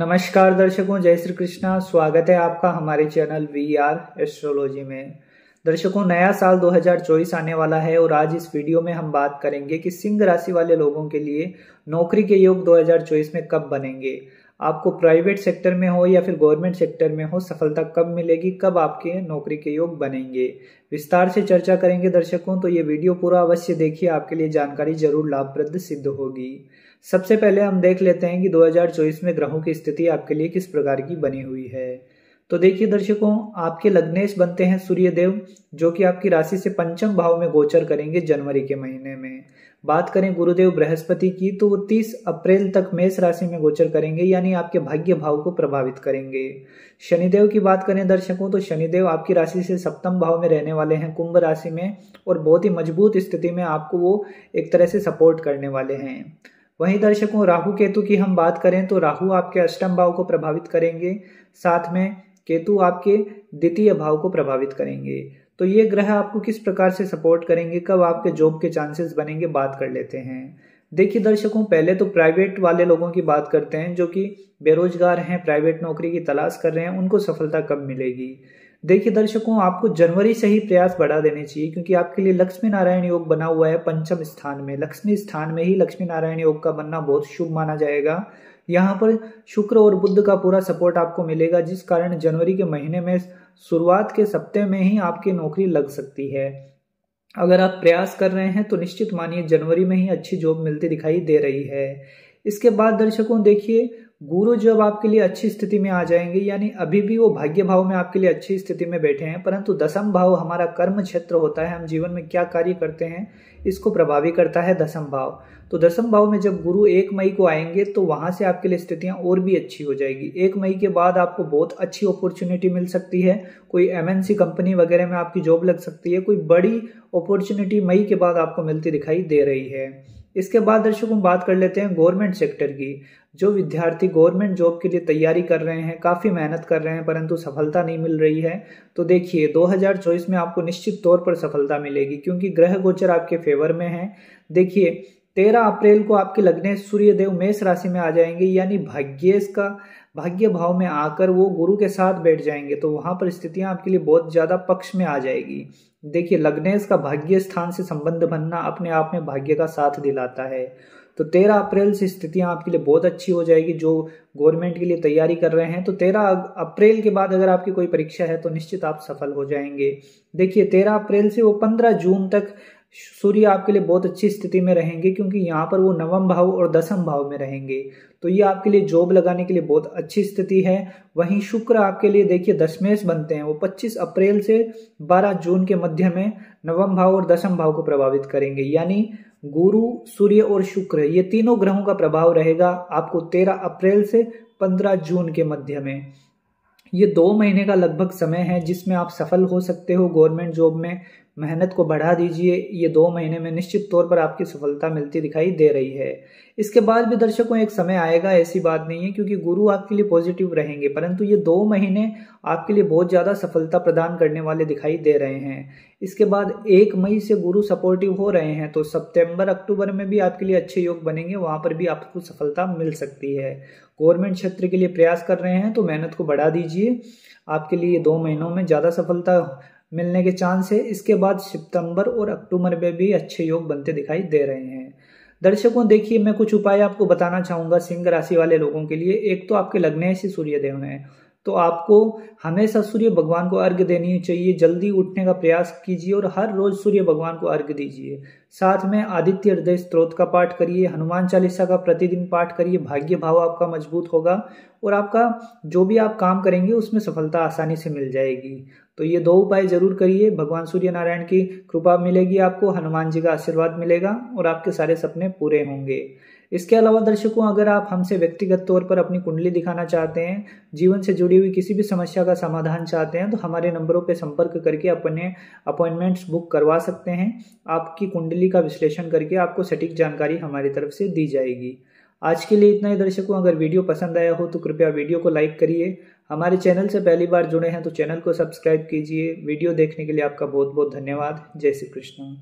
नमस्कार दर्शकों जय श्री कृष्णा स्वागत है आपका हमारे चैनल वी आर एस्ट्रोलॉजी में दर्शकों नया साल 2024 आने वाला है और आज इस वीडियो में हम बात करेंगे कि सिंह राशि वाले लोगों के लिए नौकरी के योग 2024 में कब बनेंगे आपको प्राइवेट सेक्टर में हो या फिर गवर्नमेंट सेक्टर में हो सफलता कब मिलेगी कब आपके नौकरी के योग बनेंगे विस्तार से चर्चा करेंगे दर्शकों तो ये वीडियो पूरा अवश्य देखिए आपके लिए जानकारी जरूर लाभप्रद सिद्ध होगी सबसे पहले हम देख लेते हैं कि 2024 में ग्रहों की स्थिति आपके लिए किस प्रकार की बनी हुई है तो देखिए दर्शकों आपके लग्नेश बनते हैं सूर्यदेव जो कि आपकी राशि से पंचम भाव में गोचर करेंगे जनवरी के महीने में बात करें गुरुदेव बृहस्पति की तो वो 30 अप्रैल तक मेष राशि में गोचर करेंगे यानी आपके भाग्य भाव को प्रभावित करेंगे शनिदेव की बात करें दर्शकों तो शनिदेव आपकी राशि से सप्तम भाव में रहने वाले हैं कुंभ राशि में और बहुत ही मजबूत स्थिति में आपको वो एक तरह से सपोर्ट करने वाले हैं वहीं दर्शकों राहु केतु की हम बात करें तो राहु आपके अष्टम भाव को प्रभावित करेंगे साथ में केतु आपके द्वितीय भाव को प्रभावित करेंगे तो ये ग्रह आपको किस प्रकार से सपोर्ट करेंगे कब आपके जॉब के चांसेस बनेंगे बात कर लेते हैं देखिए दर्शकों पहले तो प्राइवेट वाले लोगों की बात करते हैं जो कि बेरोजगार हैं प्राइवेट नौकरी की तलाश कर रहे हैं उनको सफलता कब मिलेगी देखिए दर्शकों आपको जनवरी से ही प्रयास बढ़ा देने चाहिए क्योंकि आपके लिए लक्ष्मी नारायण योग बना हुआ है पंचम स्थान में लक्ष्मी स्थान में ही लक्ष्मी नारायण योग का बनना बहुत शुभ माना जाएगा यहाँ पर शुक्र और बुद्ध का पूरा सपोर्ट आपको मिलेगा जिस कारण जनवरी के महीने में शुरुआत के सप्ते में ही आपकी नौकरी लग सकती है अगर आप प्रयास कर रहे हैं तो निश्चित मानिए जनवरी में ही अच्छी जॉब मिलती दिखाई दे रही है इसके बाद दर्शकों देखिए गुरु जब आपके लिए अच्छी स्थिति में आ जाएंगे यानी अभी भी वो भाग्य भाव में आपके लिए अच्छी स्थिति में बैठे हैं परंतु दसम भाव हमारा कर्म क्षेत्र होता है हम जीवन में क्या कार्य करते हैं इसको प्रभावी करता है दसम भाव तो दसम भाव में जब गुरु एक मई को आएंगे तो वहाँ से आपके लिए स्थितियाँ और भी अच्छी हो जाएगी एक मई के बाद आपको बहुत अच्छी अपॉर्चुनिटी मिल सकती है कोई एम कंपनी वगैरह में आपकी जॉब लग सकती है कोई बड़ी अपॉर्चुनिटी मई के बाद आपको मिलती दिखाई दे रही है इसके बाद दर्शकों बात कर लेते हैं गवर्नमेंट सेक्टर की जो विद्यार्थी गवर्नमेंट जॉब के लिए तैयारी कर रहे हैं काफ़ी मेहनत कर रहे हैं परंतु सफलता नहीं मिल रही है तो देखिए 2024 में आपको निश्चित तौर पर सफलता मिलेगी क्योंकि ग्रह गोचर आपके फेवर में है देखिए तेरह अप्रैल को आपके लग्ने सूर्यदेव मेष राशि में आ जाएंगे यानी भाग्येश का भाग्य भाव में आकर वो गुरु के साथ बैठ जाएंगे तो वहां पर स्थितियां आपके लिए बहुत ज्यादा पक्ष में आ जाएगी देखिए लग्नेश का भाग्य स्थान से संबंध बनना अपने आप में भाग्य का साथ दिलाता है तो तेरह अप्रैल से स्थितियां आपके लिए बहुत अच्छी हो जाएगी जो गवर्नमेंट के लिए तैयारी कर रहे हैं तो तेरह अप्रैल के बाद अगर आपकी कोई परीक्षा है तो निश्चित आप सफल हो जाएंगे देखिए तेरह अप्रैल से वो पंद्रह जून तक सूर्य आपके लिए बहुत अच्छी स्थिति में रहेंगे क्योंकि यहाँ पर वो नवम भाव और दसम भाव में रहेंगे तो ये आपके लिए जॉब लगाने के लिए बहुत अच्छी स्थिति है वहीं शुक्र आपके लिए देखिए दशमेश बनते हैं वो 25 अप्रैल से 12 जून के मध्य में नवम भाव और दसम भाव को प्रभावित करेंगे यानी गुरु सूर्य और शुक्र ये तीनों ग्रहों का प्रभाव रहेगा आपको तेरह अप्रैल से पंद्रह जून के मध्य में ये दो महीने का लगभग समय है जिसमें आप सफल हो सकते हो गवर्नमेंट जॉब में मेहनत को बढ़ा दीजिए ये दो महीने में निश्चित तौर पर आपकी सफलता मिलती दिखाई दे रही है इसके बाद भी दर्शकों एक समय आएगा ऐसी बात नहीं है क्योंकि गुरु आपके लिए पॉजिटिव रहेंगे परंतु ये दो महीने आपके लिए बहुत ज़्यादा सफलता प्रदान करने वाले दिखाई दे रहे हैं इसके बाद एक मई से गुरु सपोर्टिव हो रहे हैं तो सितंबर अक्टूबर में भी आपके लिए अच्छे योग बनेंगे वहाँ पर भी आपको सफलता मिल सकती है गवर्नमेंट क्षेत्र के लिए प्रयास कर रहे हैं तो मेहनत को बढ़ा दीजिए आपके लिए दो महीनों में ज़्यादा सफलता मिलने के चांस है इसके बाद सितंबर और अक्टूबर में भी अच्छे योग बनते दिखाई दे रहे हैं दर्शकों देखिए मैं कुछ उपाय आपको बताना चाहूँगा सिंह राशि वाले लोगों के लिए एक तो आपके लग्न से सूर्य देव हैं तो आपको हमेशा सूर्य भगवान को अर्घ्य देनी चाहिए जल्दी उठने का प्रयास कीजिए और हर रोज सूर्य भगवान को अर्घ्य दीजिए साथ में आदित्य हृदय स्त्रोत का पाठ करिए हनुमान चालीसा का प्रतिदिन पाठ करिए भाग्य भाव आपका मजबूत होगा और आपका जो भी आप काम करेंगे उसमें सफलता आसानी से मिल जाएगी तो ये दो उपाय जरूर करिए भगवान सूर्य नारायण की कृपा मिलेगी आपको हनुमान जी का आशीर्वाद मिलेगा और आपके सारे सपने पूरे होंगे इसके अलावा दर्शकों अगर आप हमसे व्यक्तिगत तौर पर अपनी कुंडली दिखाना चाहते हैं जीवन से जुड़ी हुई किसी भी समस्या का समाधान चाहते हैं तो हमारे नंबरों पर संपर्क करके अपने अपॉइंटमेंट्स बुक करवा सकते हैं आपकी कुंडली का विश्लेषण करके आपको सटीक जानकारी हमारी तरफ से दी जाएगी आज के लिए इतना ही दर्शकों अगर वीडियो पसंद आया हो तो कृपया वीडियो को लाइक करिए हमारे चैनल से पहली बार जुड़े हैं तो चैनल को सब्सक्राइब कीजिए वीडियो देखने के लिए आपका बहुत बहुत धन्यवाद जय श्री कृष्ण